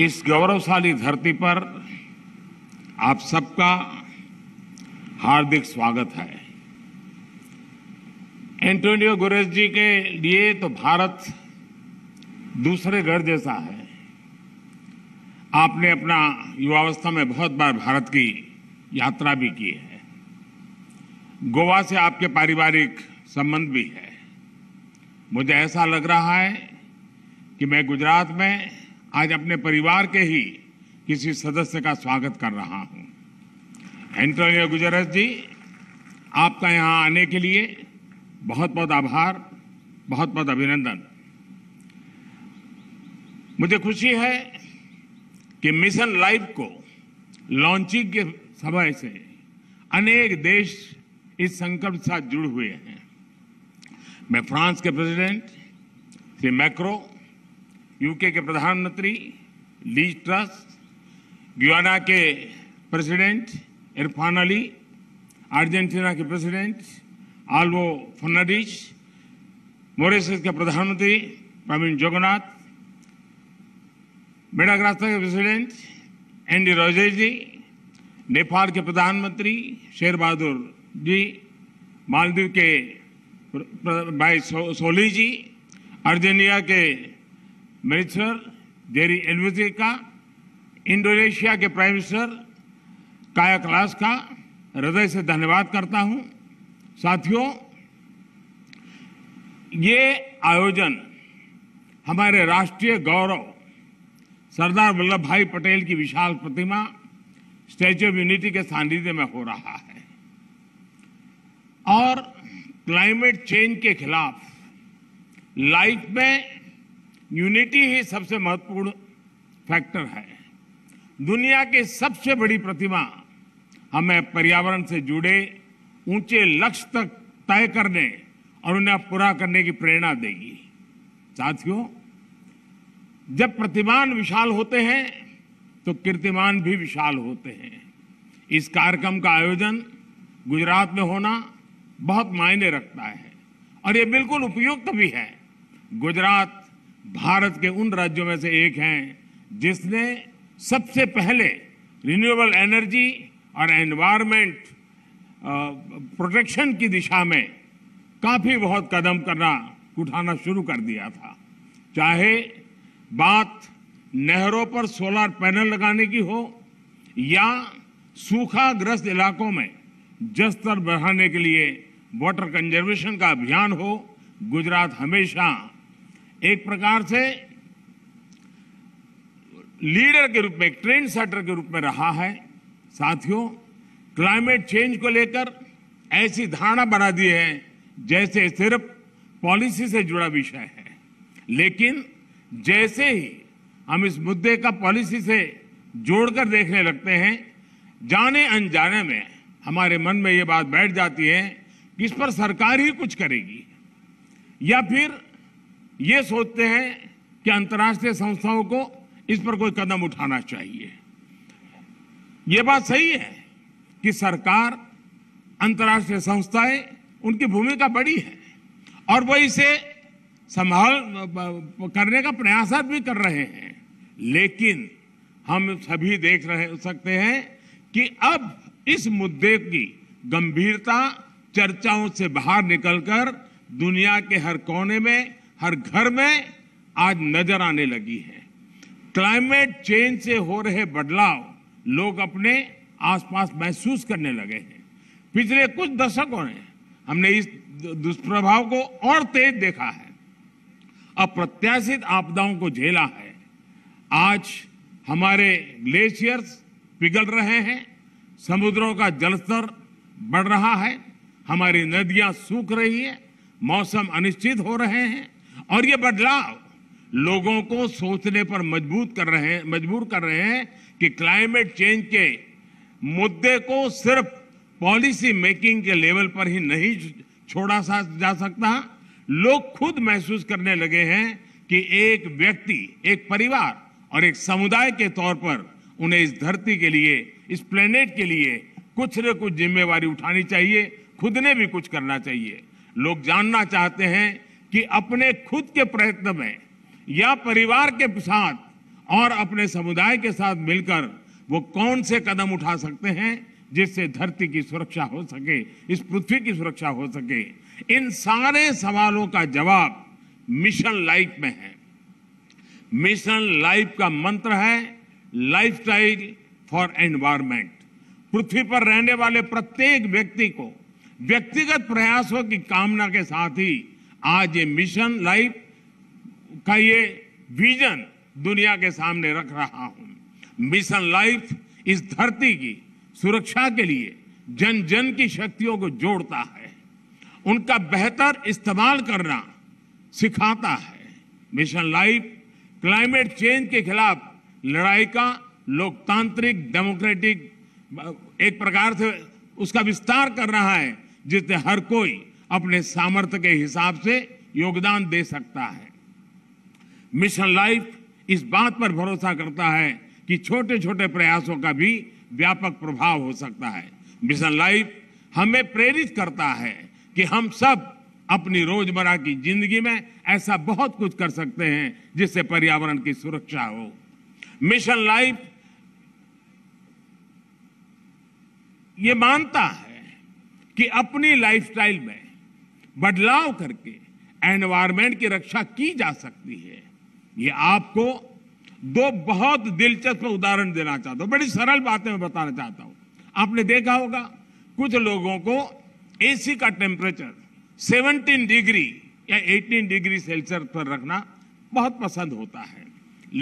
इस गौरवशाली धरती पर आप सबका हार्दिक स्वागत है एंटोनियो गुरेज जी के लिए तो भारत दूसरे घर जैसा है आपने अपना युवावस्था में बहुत बार भारत की यात्रा भी की है गोवा से आपके पारिवारिक संबंध भी है मुझे ऐसा लग रहा है कि मैं गुजरात में आज अपने परिवार के ही किसी सदस्य का स्वागत कर रहा हूं एंटोनियो गुजरस जी आपका यहां आने के लिए बहुत बहुत आभार बहुत बहुत अभिनंदन मुझे खुशी है कि मिशन लाइफ को लॉन्चिंग के समय से अनेक देश इस संकल्प साथ जुड़ हुए हैं मैं फ्रांस के प्रेसिडेंट श्री मैक्रो यूके के प्रधानमंत्री ली ट्रस गुआना के प्रेसिडेंट इरफान अली अर्जेंटीना के प्रेसिडेंट आल्वो फर्नाडिस मॉरिशस के प्रधानमंत्री प्रवीण जोगनाथ मेडाग्रास्ता के प्रेसिडेंट एन डी रोजे जी नेपाल के प्रधानमंत्री शेर बहादुर जी मालदीव के भाई सो, सोली जी अर्जेंटीना के मिनिस्टर डेरी एलवजे का इंडोनेशिया के प्राइम मिनिस्टर काया क्लास का हृदय से धन्यवाद करता हूं साथियों ये आयोजन हमारे राष्ट्रीय गौरव सरदार वल्लभ भाई पटेल की विशाल प्रतिमा स्टैच्यू ऑफ यूनिटी के सानिध्य में हो रहा है और क्लाइमेट चेंज के खिलाफ लाइफ में यूनिटी ही सबसे महत्वपूर्ण फैक्टर है दुनिया की सबसे बड़ी प्रतिमा हमें पर्यावरण से जुड़े ऊंचे लक्ष्य तक तय करने और उन्हें पूरा करने की प्रेरणा देगी साथियों जब प्रतिमान विशाल होते हैं तो कीर्तिमान भी विशाल होते हैं इस कार्यक्रम का आयोजन गुजरात में होना बहुत मायने रखता है और ये बिल्कुल उपयुक्त भी है गुजरात भारत के उन राज्यों में से एक हैं जिसने सबसे पहले रिन्यूएबल एनर्जी और एनवायरमेंट प्रोटेक्शन की दिशा में काफ़ी बहुत कदम करना उठाना शुरू कर दिया था चाहे बात नहरों पर सोलर पैनल लगाने की हो या सूखाग्रस्त इलाकों में जस्तर बढ़ाने के लिए वाटर कंजर्वेशन का अभियान हो गुजरात हमेशा एक प्रकार से लीडर के रूप में एक ट्रेंड सेटर के रूप में रहा है साथियों क्लाइमेट चेंज को लेकर ऐसी धारणा बना दी है जैसे सिर्फ पॉलिसी से जुड़ा विषय है लेकिन जैसे ही हम इस मुद्दे का पॉलिसी से जोड़कर देखने लगते हैं जाने अनजाने में हमारे मन में ये बात बैठ जाती है कि इस पर सरकार ही कुछ करेगी या फिर ये सोचते हैं कि अंतर्राष्ट्रीय संस्थाओं को इस पर कोई कदम उठाना चाहिए ये बात सही है कि सरकार अंतर्राष्ट्रीय संस्थाएं उनकी भूमिका बड़ी है और वो इसे संभाल करने का प्रयास भी कर रहे हैं लेकिन हम सभी देख रहे सकते हैं कि अब इस मुद्दे की गंभीरता चर्चाओं से बाहर निकलकर दुनिया के हर कोने में हर घर में आज नजर आने लगी है क्लाइमेट चेंज से हो रहे बदलाव लोग अपने आसपास महसूस करने लगे हैं पिछले कुछ दशकों ने हमने इस दुष्प्रभाव को और तेज देखा है अप्रत्याशित आपदाओं को झेला है आज हमारे ग्लेशियर्स पिघल रहे हैं समुद्रों का जलस्तर बढ़ रहा है हमारी नदियां सूख रही है मौसम अनिश्चित हो रहे हैं और ये बदलाव लोगों को सोचने पर मजबूत कर रहे हैं मजबूर कर रहे हैं कि क्लाइमेट चेंज के मुद्दे को सिर्फ पॉलिसी मेकिंग के लेवल पर ही नहीं छोड़ा सा जा सकता लोग खुद महसूस करने लगे हैं कि एक व्यक्ति एक परिवार और एक समुदाय के तौर पर उन्हें इस धरती के लिए इस प्लेनेट के लिए कुछ न कुछ जिम्मेवारी उठानी चाहिए खुद ने भी कुछ करना चाहिए लोग जानना चाहते हैं कि अपने खुद के प्रयत्न में या परिवार के साथ और अपने समुदाय के साथ मिलकर वो कौन से कदम उठा सकते हैं जिससे धरती की सुरक्षा हो सके इस पृथ्वी की सुरक्षा हो सके इन सारे सवालों का जवाब मिशन लाइफ में है मिशन लाइफ का मंत्र है लाइफस्टाइल फॉर एनवायरमेंट पृथ्वी पर रहने वाले प्रत्येक व्यक्ति को व्यक्तिगत प्रयासों की कामना के साथ ही आज ये मिशन लाइफ का ये विजन दुनिया के सामने रख रहा हूं मिशन लाइफ इस धरती की सुरक्षा के लिए जन जन की शक्तियों को जोड़ता है उनका बेहतर इस्तेमाल करना सिखाता है मिशन लाइफ क्लाइमेट चेंज के खिलाफ लड़ाई का लोकतांत्रिक डेमोक्रेटिक एक प्रकार से उसका विस्तार कर रहा है जिससे हर कोई अपने सामर्थ्य के हिसाब से योगदान दे सकता है मिशन लाइफ इस बात पर भरोसा करता है कि छोटे छोटे प्रयासों का भी व्यापक प्रभाव हो सकता है मिशन लाइफ हमें प्रेरित करता है कि हम सब अपनी रोजमर्रा की जिंदगी में ऐसा बहुत कुछ कर सकते हैं जिससे पर्यावरण की सुरक्षा हो मिशन लाइफ ये मानता है कि अपनी लाइफस्टाइल में बदलाव करके एनवायरमेंट की रक्षा की जा सकती है ये आपको दो बहुत दिलचस्प उदाहरण देना चाहता हूं बड़ी सरल बातें मैं बताना चाहता हूं आपने देखा होगा कुछ लोगों को एसी का टेम्परेचर 17 डिग्री या 18 डिग्री सेल्सियस पर रखना बहुत पसंद होता है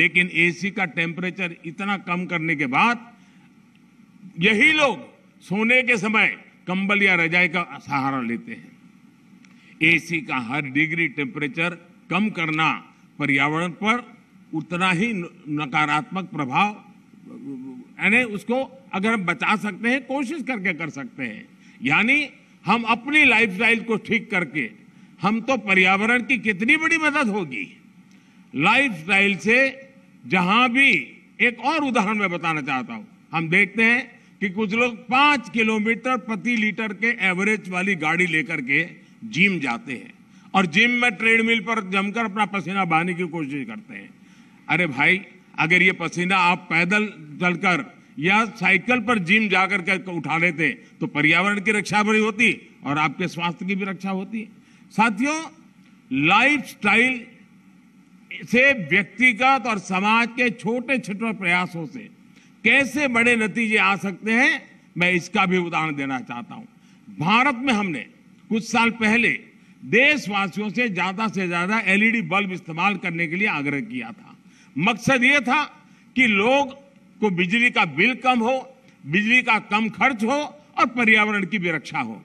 लेकिन एसी का टेम्परेचर इतना कम करने के बाद यही लोग सोने के समय कंबल या रजाई का सहारा लेते हैं एसी का हर डिग्री टेम्परेचर कम करना पर्यावरण पर उतना ही नकारात्मक प्रभाव यानी उसको अगर हम बचा सकते हैं कोशिश करके कर सकते हैं यानी हम अपनी लाइफस्टाइल को ठीक करके हम तो पर्यावरण की कितनी बड़ी मदद होगी लाइफस्टाइल से जहां भी एक और उदाहरण मैं बताना चाहता हूं हम देखते हैं कि कुछ लोग पांच किलोमीटर प्रति लीटर के एवरेज वाली गाड़ी लेकर के जिम जाते हैं और जिम में ट्रेडमिल पर जमकर अपना पसीना बहाने की कोशिश करते हैं अरे भाई अगर ये पसीना आप पैदल चलकर या साइकिल पर जिम जाकर के उठा लेते तो पर्यावरण की रक्षा भी होती और आपके स्वास्थ्य की भी रक्षा होती साथियों लाइफ स्टाइल से व्यक्तिगत और समाज के छोटे छोटे प्रयासों से कैसे बड़े नतीजे आ सकते हैं मैं इसका भी उदाहरण देना चाहता हूं भारत में हमने कुछ साल पहले देशवासियों से ज्यादा से ज्यादा एलईडी बल्ब इस्तेमाल करने के लिए आग्रह किया था मकसद ये था कि लोग को बिजली का बिल कम हो बिजली का कम खर्च हो और पर्यावरण की भी रक्षा हो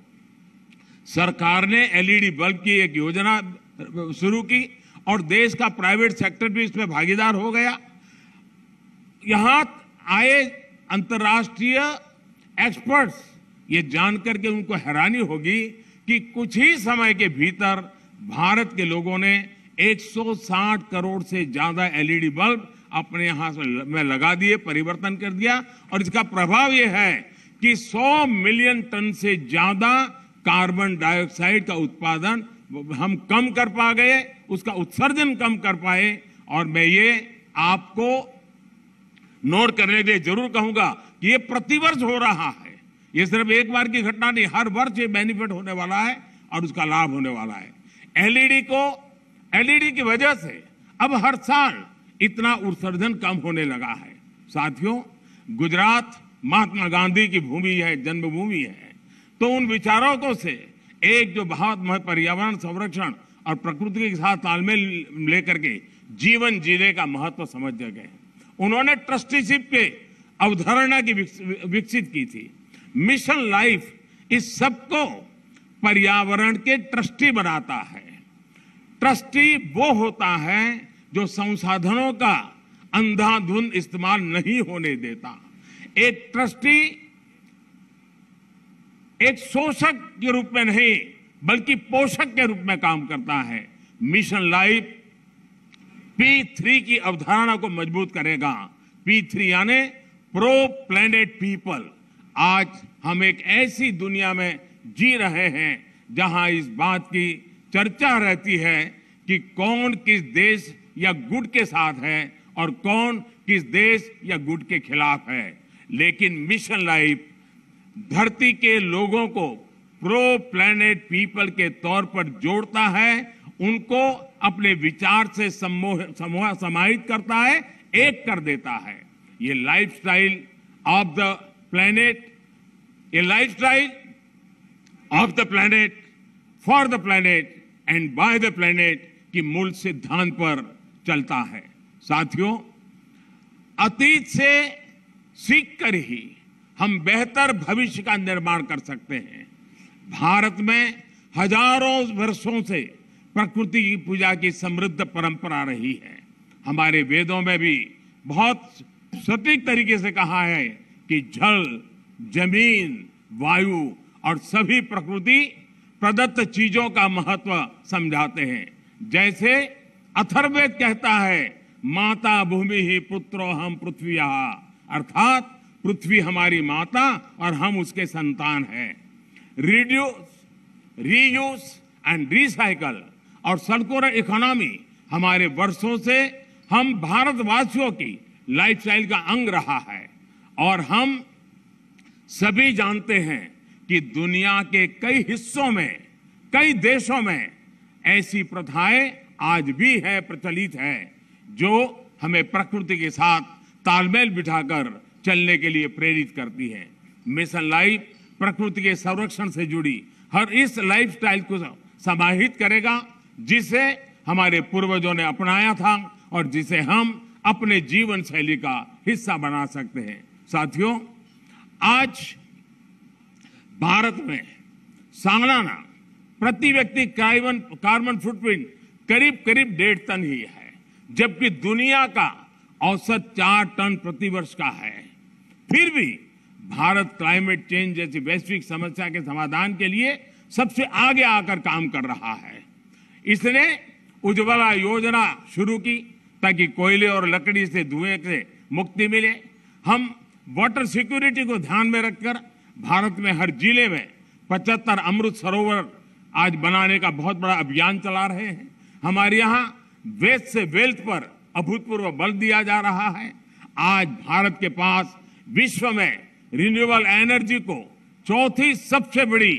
सरकार ने एलईडी बल्ब की एक योजना शुरू की और देश का प्राइवेट सेक्टर भी इसमें भागीदार हो गया यहां आए अंतर्राष्ट्रीय एक्सपर्ट्स ये जानकर के उनको हैरानी होगी कि कुछ ही समय के भीतर भारत के लोगों ने 160 करोड़ से ज्यादा एलईडी बल्ब अपने यहां में लगा दिए परिवर्तन कर दिया और इसका प्रभाव यह है कि 100 मिलियन टन से ज्यादा कार्बन डाइऑक्साइड का उत्पादन हम कम कर पा गए उसका उत्सर्जन कम कर पाए और मैं ये आपको नोट करने के लिए जरूर कहूंगा कि ये प्रतिवर्ष हो रहा है ये सिर्फ एक बार की घटना नहीं हर वर्ष ये बेनिफिट होने वाला है और उसका लाभ होने वाला है एलईडी e को एलईडी e की वजह से अब हर साल इतना उत्सर्जन कम होने लगा है साथियों गुजरात महात्मा गांधी की भूमि है जन्मभूमि है तो उन विचारों को से एक जो बहुत महत्व पर्यावरण संरक्षण और प्रकृति के साथ तालमेल लेकर के जीवन जीने का महत्व समझ गए उन्होंने ट्रस्टीशिप के अवधारणा की विकसित की थी मिशन लाइफ इस सबको पर्यावरण के ट्रस्टी बनाता है ट्रस्टी वो होता है जो संसाधनों का अंधाधुंध इस्तेमाल नहीं होने देता एक ट्रस्टी एक शोषक के रूप में नहीं बल्कि पोषक के रूप में काम करता है मिशन लाइफ पी थ्री की अवधारणा को मजबूत करेगा पी थ्री यानी प्रो प्लेनेट पीपल आज हम एक ऐसी दुनिया में जी रहे हैं जहां इस बात की चर्चा रहती है कि कौन किस देश या गुट के साथ है और कौन किस देश या गुट के खिलाफ है लेकिन मिशन लाइफ धरती के लोगों को प्रो प्लेनेट पीपल के तौर पर जोड़ता है उनको अपने विचार से समूह समाहित करता है एक कर देता है ये lifestyle of the planet, a lifestyle of the planet, for the planet and by the planet की मूल सिद्धांत पर चलता है साथियों अतीत से सीखकर ही हम बेहतर भविष्य का निर्माण कर सकते हैं भारत में हजारों वर्षों से प्रकृति की पूजा की समृद्ध परंपरा रही है हमारे वेदों में भी बहुत सटीक तरीके से कहा है कि जल जमीन वायु और सभी प्रकृति प्रदत्त चीजों का महत्व समझाते हैं जैसे अथर्वेद कहता है माता भूमि ही पुत्रो हम पृथ्वी अर्थात पृथ्वी हमारी माता और हम उसके संतान हैं रिड्यूस रीयूज एंड रिसाइकल और सर्कुलर इकोनॉमी हमारे वर्षों से हम भारतवासियों की लाइफस्टाइल का अंग रहा है और हम सभी जानते हैं कि दुनिया के कई हिस्सों में कई देशों में ऐसी प्रथाएं आज भी है प्रचलित है जो हमें प्रकृति के साथ तालमेल बिठाकर चलने के लिए प्रेरित करती है मिशन लाइफ प्रकृति के संरक्षण से जुड़ी हर इस लाइफस्टाइल को समाहित करेगा जिसे हमारे पूर्वजों ने अपनाया था और जिसे हम अपने जीवन शैली का हिस्सा बना सकते हैं साथियों आज भारत में सालाना प्रति व्यक्ति कार्बन कार्बन फुटप्रिंट करीब करीब डेढ़ टन ही है जबकि दुनिया का औसत चार टन प्रति वर्ष का है फिर भी भारत क्लाइमेट चेंज जैसी वैश्विक समस्या के समाधान के लिए सबसे आगे आकर काम कर रहा है इसने उज्ज्वला योजना शुरू की ताकि कोयले और लकड़ी से धुएं से मुक्ति मिले हम वाटर सिक्योरिटी को ध्यान में रखकर भारत में हर जिले में पचहत्तर अमृत सरोवर आज बनाने का बहुत बड़ा अभियान चला रहे हैं हमारे यहाँ वेस्ट से वेल्थ पर अभूतपूर्व बल दिया जा रहा है आज भारत के पास विश्व में रिन्यूएबल एनर्जी को चौथी सबसे बड़ी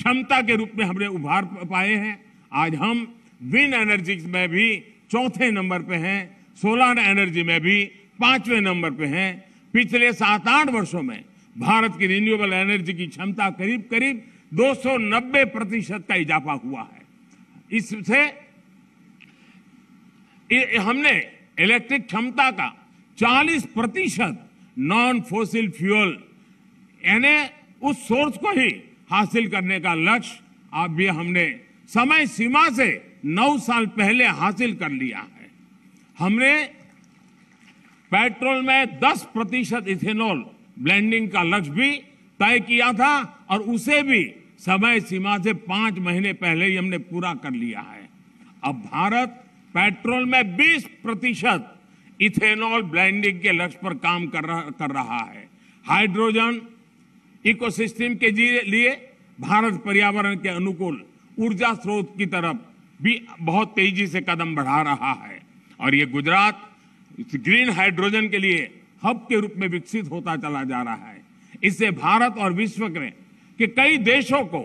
क्षमता के रूप में हमने उभार पाए हैं आज हम विन एनर्जी में भी चौथे नंबर पे हैं सोलर एनर्जी में भी पांचवें नंबर पे हैं पिछले सात आठ वर्षों में भारत की रिन्यूएबल एनर्जी की क्षमता करीब करीब 290 प्रतिशत का इजाफा हुआ है इससे हमने इलेक्ट्रिक क्षमता का 40 प्रतिशत नॉन फोसिल फ्यूल यानी उस सोर्स को ही हासिल करने का लक्ष्य अब भी हमने समय सीमा से नौ साल पहले हासिल कर लिया है हमने पेट्रोल में 10 प्रतिशत इथेनॉल ब्लेंडिंग का लक्ष्य भी तय किया था और उसे भी समय सीमा से पांच महीने पहले ही हमने पूरा कर लिया है अब भारत पेट्रोल में 20 प्रतिशत इथेनॉल ब्लेंडिंग के लक्ष्य पर काम कर रहा, कर रहा है हाइड्रोजन इकोसिस्टम के लिए भारत पर्यावरण के अनुकूल ऊर्जा स्रोत की तरफ भी बहुत तेजी से कदम बढ़ा रहा है और ये गुजरात इस ग्रीन हाइड्रोजन के लिए हब के रूप में विकसित होता चला जा रहा है इससे भारत और विश्व के कि कई देशों को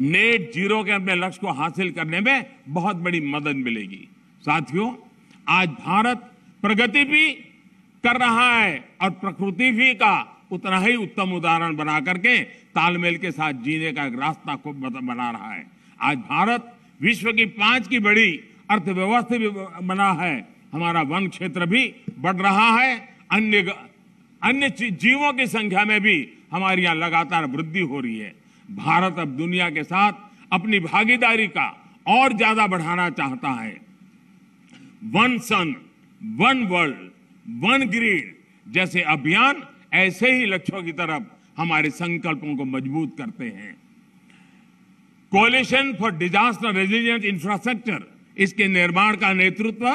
नेट जीरो के अपने लक्ष्य को हासिल करने में बहुत बड़ी मदद मिलेगी साथियों आज भारत प्रगति भी कर रहा है और प्रकृति भी का उतना ही उत्तम उदाहरण बना करके तालमेल के साथ जीने का एक रास्ता खूब बना रहा है आज भारत विश्व की पांच की बड़ी अर्थव्यवस्था भी बना है हमारा वन क्षेत्र भी बढ़ रहा है अन्य अन्य जीवों की संख्या में भी हमारे यहाँ लगातार वृद्धि हो रही है भारत अब दुनिया के साथ अपनी भागीदारी का और ज्यादा बढ़ाना चाहता है one sun one world one grid जैसे अभियान ऐसे ही लक्ष्यों की तरफ हमारे संकल्पों को मजबूत करते हैं coalition for disaster resilient infrastructure इसके निर्माण का नेतृत्व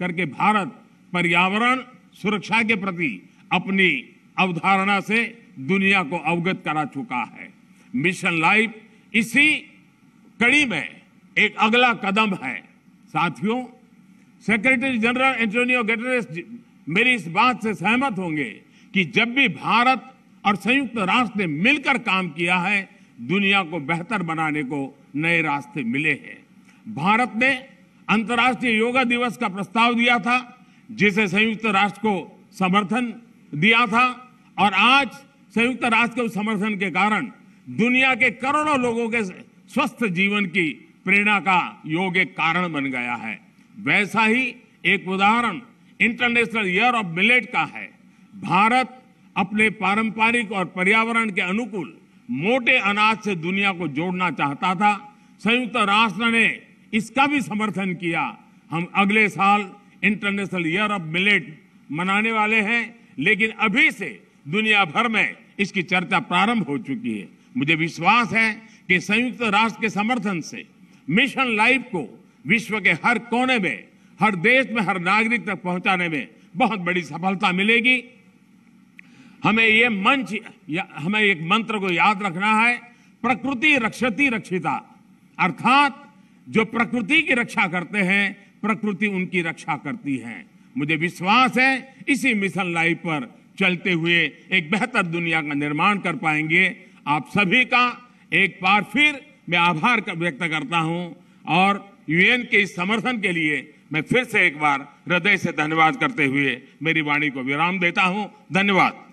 करके भारत पर्यावरण सुरक्षा के प्रति अपनी अवधारणा से दुनिया को अवगत करा चुका है मिशन लाइफ इसी कड़ी में एक अगला कदम है साथियों सेक्रेटरी जनरल एंटोनियो गेटरेस मेरी इस बात से सहमत होंगे कि जब भी भारत और संयुक्त राष्ट्र ने मिलकर काम किया है दुनिया को बेहतर बनाने को नए रास्ते मिले हैं भारत ने अंतर्राष्ट्रीय योगा दिवस का प्रस्ताव दिया था जिसे संयुक्त राष्ट्र को समर्थन दिया था और आज संयुक्त राष्ट्र के समर्थन के कारण दुनिया के करोड़ों लोगों के स्वस्थ जीवन की प्रेरणा का योग एक कारण बन गया है वैसा ही एक उदाहरण इंटरनेशनल ईयर ऑफ मिलेट का है भारत अपने पारंपरिक और पर्यावरण के अनुकूल मोटे अनाज से दुनिया को जोड़ना चाहता था संयुक्त राष्ट्र ने इसका भी समर्थन किया हम अगले साल इंटरनेशनल ईयर ऑफ मिलेट मनाने वाले हैं लेकिन अभी से दुनिया भर में इसकी चर्चा प्रारंभ हो चुकी है मुझे विश्वास है कि संयुक्त राष्ट्र के समर्थन से मिशन लाइफ को विश्व के हर कोने में हर देश में हर नागरिक तक पहुंचाने में बहुत बड़ी सफलता मिलेगी हमें ये मंच हमें एक मंत्र को याद रखना है प्रकृति रक्षति रक्षिता अर्थात जो प्रकृति की रक्षा करते हैं प्रकृति उनकी रक्षा करती है मुझे विश्वास है इसी मिशन लाइफ पर चलते हुए एक बेहतर दुनिया का निर्माण कर पाएंगे आप सभी का एक बार फिर मैं आभार व्यक्त करता हूं और यूएन के इस समर्थन के लिए मैं फिर से एक बार हृदय से धन्यवाद करते हुए मेरी वाणी को विराम देता हूं धन्यवाद